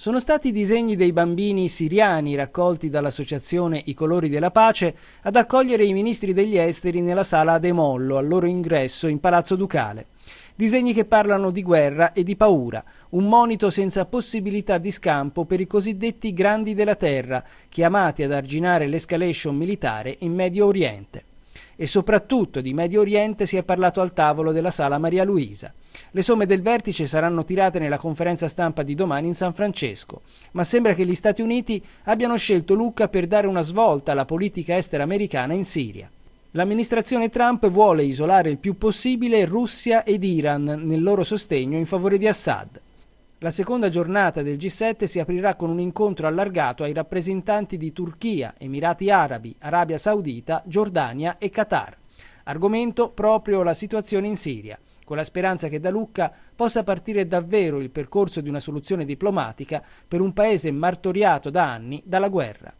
sono stati i disegni dei bambini siriani raccolti dall'associazione I Colori della Pace ad accogliere i ministri degli esteri nella sala Ademollo al loro ingresso in Palazzo Ducale. Disegni che parlano di guerra e di paura, un monito senza possibilità di scampo per i cosiddetti grandi della terra, chiamati ad arginare l'escalation militare in Medio Oriente e soprattutto di Medio Oriente si è parlato al tavolo della Sala Maria Luisa. Le somme del vertice saranno tirate nella conferenza stampa di domani in San Francesco, ma sembra che gli Stati Uniti abbiano scelto Lucca per dare una svolta alla politica estera americana in Siria. L'amministrazione Trump vuole isolare il più possibile Russia ed Iran nel loro sostegno in favore di Assad. La seconda giornata del G7 si aprirà con un incontro allargato ai rappresentanti di Turchia, Emirati Arabi, Arabia Saudita, Giordania e Qatar. Argomento proprio la situazione in Siria, con la speranza che da Lucca possa partire davvero il percorso di una soluzione diplomatica per un paese martoriato da anni dalla guerra.